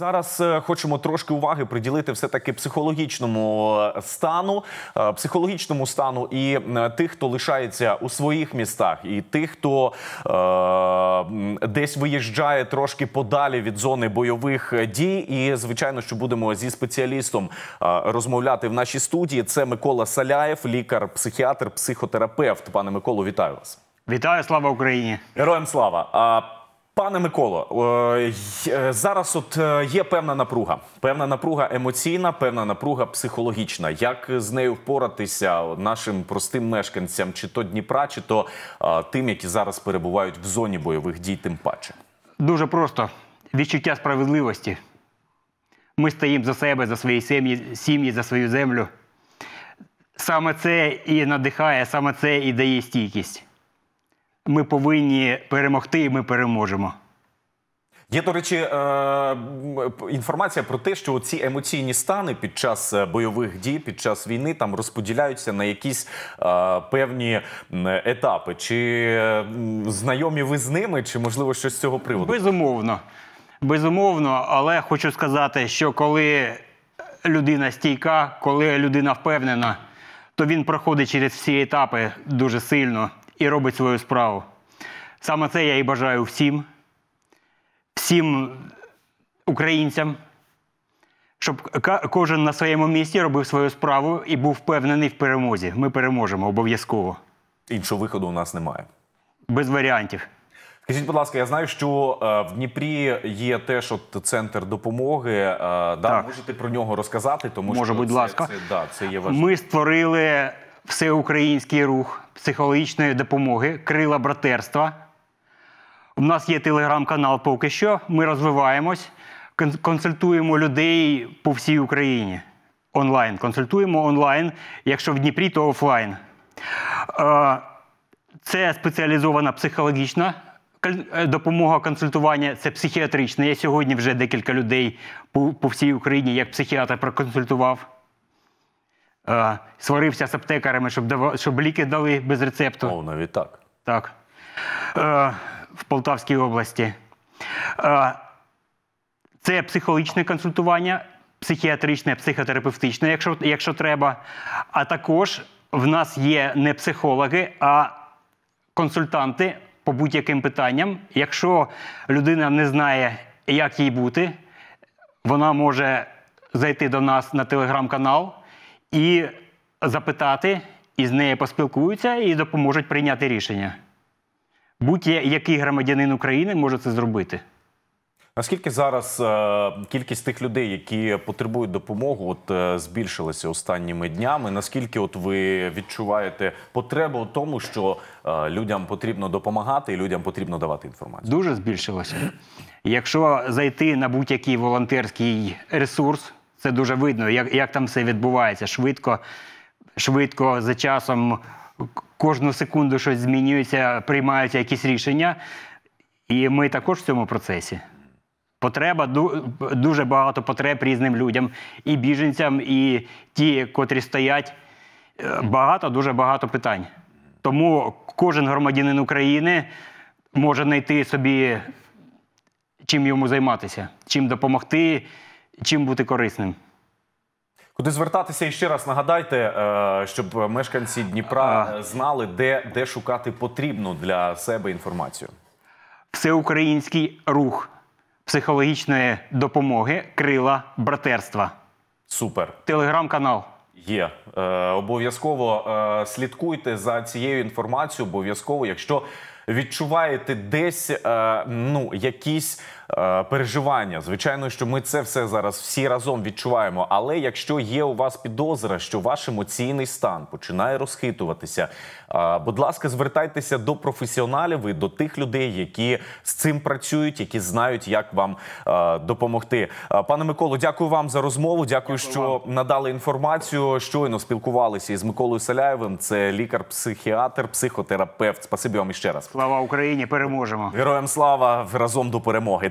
Зараз е, хочемо трошки уваги приділити все таки психологічному е, стану, е, психологічному стану і тих, хто лишається у своїх містах, і тих, хто е десь виїжджає трошки подалі від зони бойових дій. І звичайно, що будемо зі спеціалістом розмовляти в нашій студії. Це Микола Саляєв, лікар, психіатр, психотерапевт. Пане Миколу, вітаю вас! Вітаю, слава Україні! Героям слава! Пане Миколо, е, зараз от е, є певна напруга, певна напруга емоційна, певна напруга психологічна. Як з нею впоратися нашим простим мешканцям, чи то Дніпра, чи то тим, які зараз перебувають в зоні бойових дій, тим паче? Дуже просто відчуття справедливості. Ми стоїмо за себе, за свої сім'ї, сім'ї, за свою землю. Саме це і надихає, саме це і дає стійкість ми повинні перемогти, і ми переможемо. Є, до речі, е, інформація про те, що ці емоційні стани під час е, бойових дій, під час війни там розподіляються на якісь е, певні етапи. Чи знайомі ви з ними, чи можливо щось з цього приводу? Безумовно, безумовно, але хочу сказати, що коли людина стійка, коли людина впевнена, то він проходить через всі етапи дуже сильно і робить свою справу. Саме це я і бажаю всім, всім українцям, щоб кожен на своєму місці робив свою справу і був впевнений в перемозі. Ми переможемо обов'язково. Іншого виходу у нас немає. Без варіантів. Скажіть, будь ласка, я знаю, що е, в Дніпрі є теж от центр допомоги. Е, да, Можете про нього розказати, тому Може, що будь це, ласка. Це, це, да, це є важливо. Ми створили всеукраїнський рух психологічної допомоги, крила братерства. У нас є телеграм-канал поки що. Ми розвиваємось, консультуємо людей по всій Україні онлайн. Консультуємо онлайн, якщо в Дніпрі, то офлайн. Е, це спеціалізована психологічна е, допомога консультування, це психіатрична. Я сьогодні вже декілька людей по всій Україні як психіатр проконсультував. Е, сварився з аптекарами, щоб щоб ліки дали без рецепту. О, навіть так. Так. Е, в Полтавській області. Е, це психологічне консультування, психіатричне, психотерапевтичне, якщо якщо треба. А також в нас є не психологи, а консультанти по будь-яким питанням. Якщо людина не знає, як їй бути, вона може зайти до нас на телеграм-канал і запитати, і з нею поспілкуються і допоможуть прийняти рішення. Будь-який громадянин України може це зробити. Наскільки зараз е, кількість тих людей, які потребують допомоги, от е, збільшилася останніми днями? Наскільки от ви відчуваєте потребу у тому, що е, людям потрібно допомагати і людям потрібно давати інформацію? Дуже збільшилося. Якщо зайти на будь-який волонтерський ресурс, це дуже видно, як як там все відбувається. Швидко, швидко за часом кожну секунду щось змінюється, приймаються якісь рішення. І ми також в цьому процесі. Потреба дуже багато потреб різним людям, і біженцям, і ті, котрі стоять. Е, багато, дуже багато питань. Тому кожен громадянин України може знайти собі, чим йому займатися, чим допомогти чим бути корисним. Куди звертатися і ще раз нагадайте, е, щоб мешканці Дніпра е, знали, де де шукати потрібну для себе інформацію. Всеукраїнський рух психологічної допомоги крила братерства. Супер. Телеграм-канал. Є е, обов'язково е, слідкуйте за цією інформацією. Обов'язково, якщо відчуваєте десь е, ну якісь Е, переживання. Звичайно, що ми це все зараз всі разом відчуваємо. Але якщо є у вас підозра, що ваш емоційний стан починає розхитуватися, е, будь ласка, звертайтеся до професіоналів і до тих людей, які з цим працюють, які знають, як вам е, допомогти. Пане Миколу, дякую вам за розмову. Дякую, дякую що вам. надали інформацію. Щойно спілкувалися із Миколою Саляєвим. Це лікар-психіатр, психотерапевт. Спасибі вам іще раз. Слава Україні! Переможемо! Героям слава разом до перемоги.